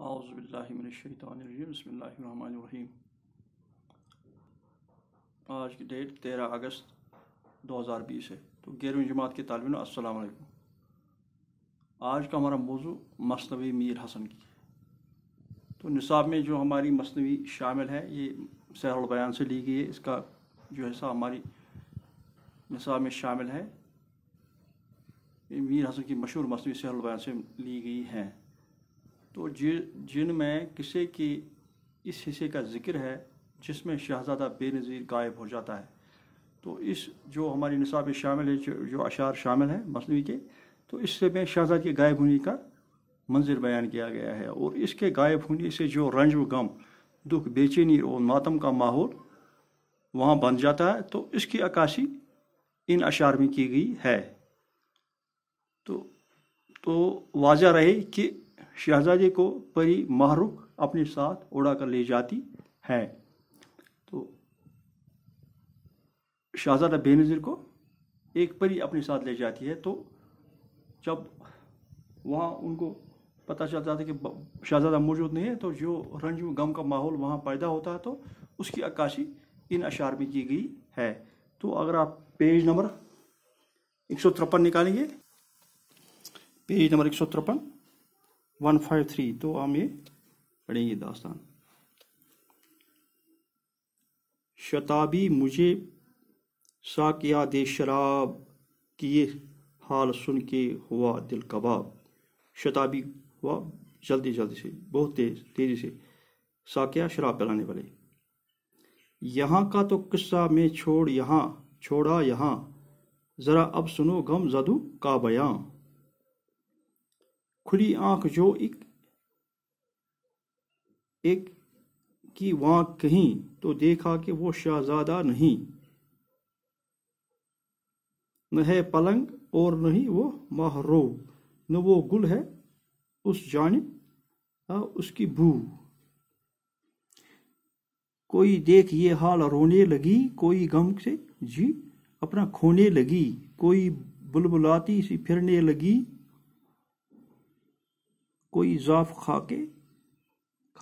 आउज़बिल्लिमिनशैतरजीम आज की डेट तेरह अगस्त 2020 है तो ग्यारहवीं जमात के तालबिन अस्सलाम वालेकुम आज का हमारा मौजू मसनवी मीर हसन की है तो निसाब में जो हमारी मसनवी शामिल है ये सहल बयान से ली गई है इसका जो हिस्सा हमारी निसाब में शामिल है मीर हसन की मशहूर मसनवी सहल बयान से ली गई हैं तो जिन में किसे की इस हिस्से का जिक्र है जिसमें शहजादा बेनज़ीर गायब हो जाता है तो इस जो हमारी निसाब शामिल है जो, जो अशार शामिल हैं मसनू के तो इससे में शहजाद के गायब होने का मंजर बयान किया गया है और इसके गायब होने से जो रंज व गम दुख बेचैनी और मातम का माहौल वहाँ बन जाता है तो इसकी अक्सी इन अशार में की गई है तो तो वाजह रहे कि शहजादे को परी माहरुख अपने साथ उड़ा कर ले जाती है तो शहजादा बेनज़ीर को एक परी अपने साथ ले जाती है तो जब वहाँ उनको पता चलता था कि शहजादा मौजूद नहीं है तो जो रंज गम का माहौल वहाँ पैदा होता है तो उसकी अक्काशी इन अशार में की गई है तो अगर आप पेज नंबर एक सौ तिरपन निकालेंगे पेज नंबर एक सौ तिरपन वन फाइव थ्री तो हम ये पढ़ेंगे दास्तान शताबी मुझे दे शराब किए हाल सुन के हुआ दिल कबाब शताबी हुआ जल्दी जल्दी से बहुत तेज तेजी से साकिया शराब पिलाने वाले यहाँ का तो किस्सा मैं छोड़ यहाँ छोड़ा यहाँ ज़रा अब सुनो गम जदू का बयां खुली आंख जो एक एक की वाक कहीं तो देखा कि वो शाहजादा नहीं न है पलंग और नहीं वो महरूब न वो गुल है उस जाने उसकी भू कोई देख ये हाल रोने लगी कोई गम से जी अपना खोने लगी कोई बुलबुलाती सी फिरने लगी कोई जाफ खा के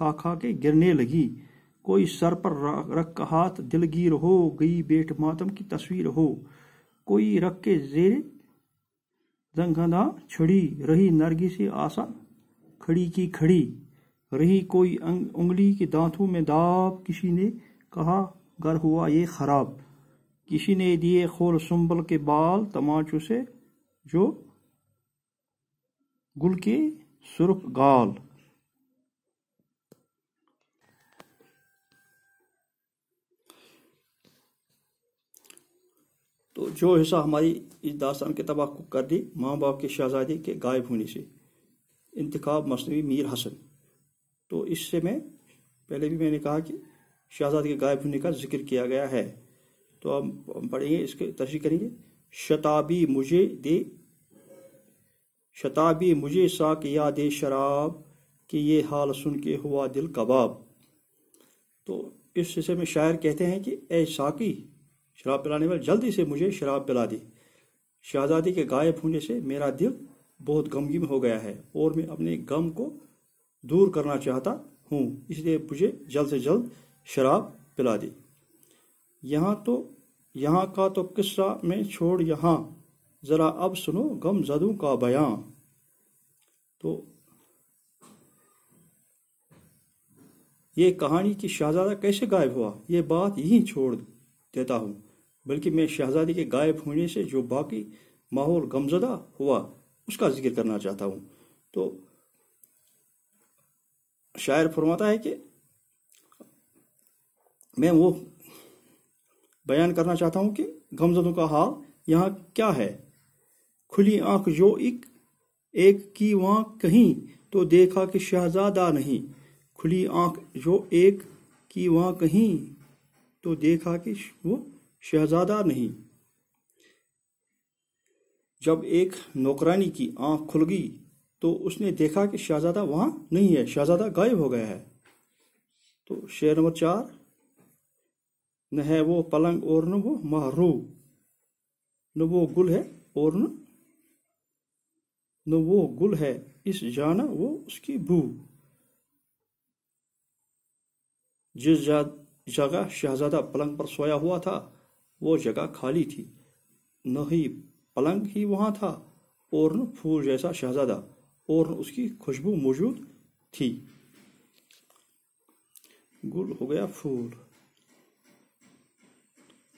खा खा के गिरने लगी कोई सर पर रख हाथ दिलगीर हो गई बेट मातम की तस्वीर हो कोई रख के जेर जंगना छड़ी रही नरगी से आशा खड़ी की खड़ी रही कोई उंगली के दांतों में दाब किसी ने कहा घर हुआ ये खराब किसी ने दिए खोल सुंबल के बाल तमाचू से जो गुल के सुर्ख गाल तो जो हिस्सा हमारी इस दास्तान के तबाह को कर दी माँ बाप के शहजादे के गायब होने से इंतखब मसनवी मीर हसन तो इससे मैं पहले भी मैंने कहा कि शहजादी के गायब होने का जिक्र किया गया है तो अब पढ़ेंगे इसके तशरी करेंगे शताबी मुझे दे शताबी मुझे साक याद शराब कि ये हाल सुन के हुआ दिल कबाब तो इस हिस्से में शायर कहते हैं कि ए साकी शराब पिलाने वाले जल्दी से मुझे शराब पिला दी शहजादी के गायब होने से मेरा दिल बहुत गमगीन हो गया है और मैं अपने गम को दूर करना चाहता हूँ इसलिए मुझे जल्द से जल्द शराब पिला दी यहाँ तो यहाँ का तो किस्सा मैं छोड़ यहाँ ज़रा अब सुनो गमजदों का बयां तो ये कहानी कि शहजादा कैसे गायब हुआ ये बात यही छोड़ देता हूँ बल्कि मैं शहजादी के गायब होने से जो बाकी माहौल गमजदा हुआ उसका जिक्र करना चाहता हूँ तो शायर फरमाता है कि मैं वो बयान करना चाहता हूँ कि गमजदों का हाल यहाँ क्या है खुली आंख जो एक एक की वहां कहीं तो देखा कि शहजादा नहीं खुली आंख जो एक की वहां कहीं तो देखा कि वो शहजादा नहीं जब एक नौकरानी की आंख खुल गई तो उसने देखा कि शहजादा वहां नहीं है शहजादा गायब हो गया है तो शेर नंबर चार न है वो पलंग और न वो महरू न वो गुल है और न न वो गुल है इस जाना वो उसकी बू जिस जगह शहजादा पलंग पर सोया हुआ था वो जगह खाली थी न ही पलंग ही वहां था और न फूल जैसा शहजादा और न उसकी खुशबू मौजूद थी गुल हो गया फूल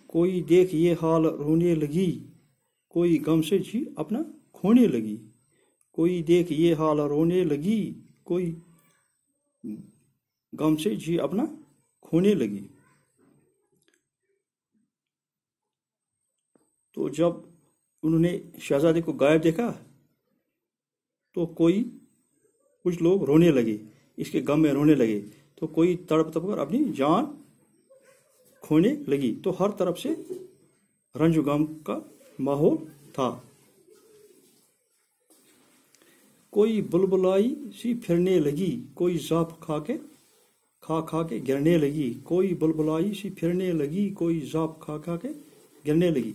कोई देख ये हाल रोने लगी कोई गम से जी अपना खोने लगी कोई देख ये हाल रोने लगी कोई गम से जी अपना खोने लगी तो जब उन्होंने शहजादे को गायब देखा तो कोई कुछ लोग रोने लगे इसके गम में रोने लगे तो कोई तड़प तप कर अपनी जान खोने लगी तो हर तरफ से रंजु गम का माहौल था कोई बुलबुलाई सी फिरने लगी कोई जाप खा के खा खा के गिरने लगी कोई बुलबुलाई सी फिरने लगी कोई जाप खा खा के गिरने लगी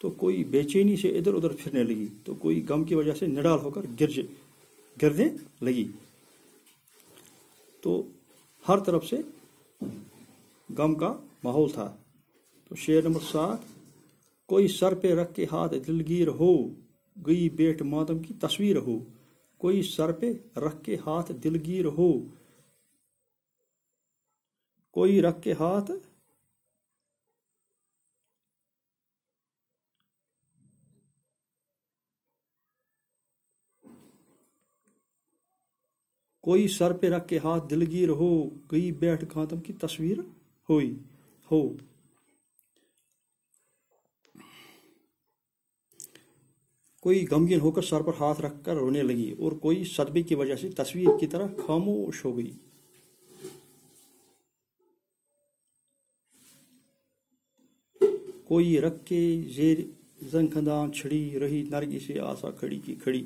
तो कोई बेचैनी से इधर उधर फिरने लगी तो कोई गम की वजह से निडाल होकर गिर गिरने लगी तो हर तरफ से गम का माहौल था तो शेर नंबर सात कोई सर पे रख के हाथ दिलगीर हो गई बेट मातम की तस्वीर हो कोई सर पे रख के हाथ दिलगीर हो कोई रख के हाथ कोई सर पे रख के हाथ दिलगीर हो गई बैठ खातम की तस्वीर हुई हो कोई गमगीन होकर सर पर हाथ रखकर रोने लगी और कोई सदबे की वजह से तस्वीर की तरह खामोश हो गई कोई रख के जेर जंखदान छड़ी रही नरगी से आशा खड़ी की खड़ी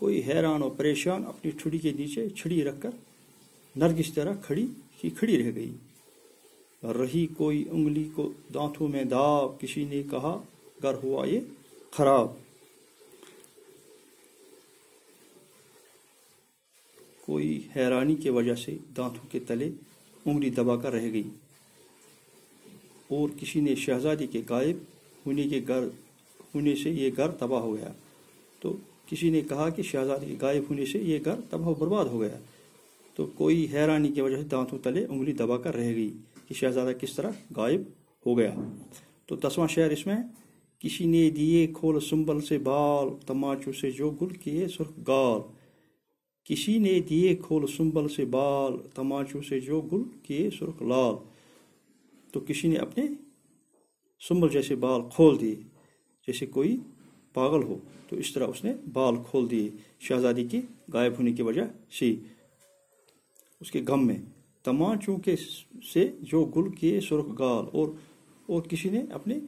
कोई हैरान और परेशान अपनी छुड़ी के नीचे छिड़ी रखकर नरगिस तरह खड़ी की खड़ी रह गई रही कोई उंगली को दांतों में दाब किसी ने कहा घर हुआ ये खराब कोई हैरानी की वजह से दांतों के तले उंगली दबाकर रह गई और किसी ने शहजादी के गायब होने के घर होने से ये घर तबाह हो गया तो किसी ने कहा कि शहजादी के गायब होने से ये घर तबाह बर्बाद हो गया तो कोई हैरानी की वजह से दांतों तले उंगली दबाकर रह गई कि शहजादा किस तरह गायब हो गया तो दसवां शहर इसमें किसी ने दिए खोल सुंबल से बाल तमाचू से जो गुल किए सुर्ख गाल किसी ने दिए खोल सुंबल से बाल तमाचू से जो गुल किए सुरख लाल तो किसी ने अपने सुंबल जैसे बाल खोल दिए जैसे कोई पागल हो तो इस तरह उसने बाल खोल दिए शहजादी के गायब होने की वजह से उसके गम में तमाचू के से जो गुल किए सुरख गाल और और किसी ने अपने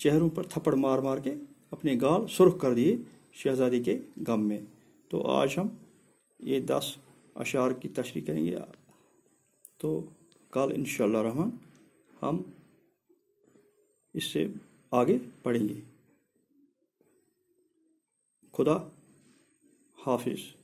चेहरों पर थप्पड़ मार मार के अपने गाल सुर्ख कर दिए शहजादी के गम में तो आज हम ये दस अशार की तशरी करेंगे तो कल इन रहमान हम इससे आगे पढ़ेंगे खुदा हाफिज़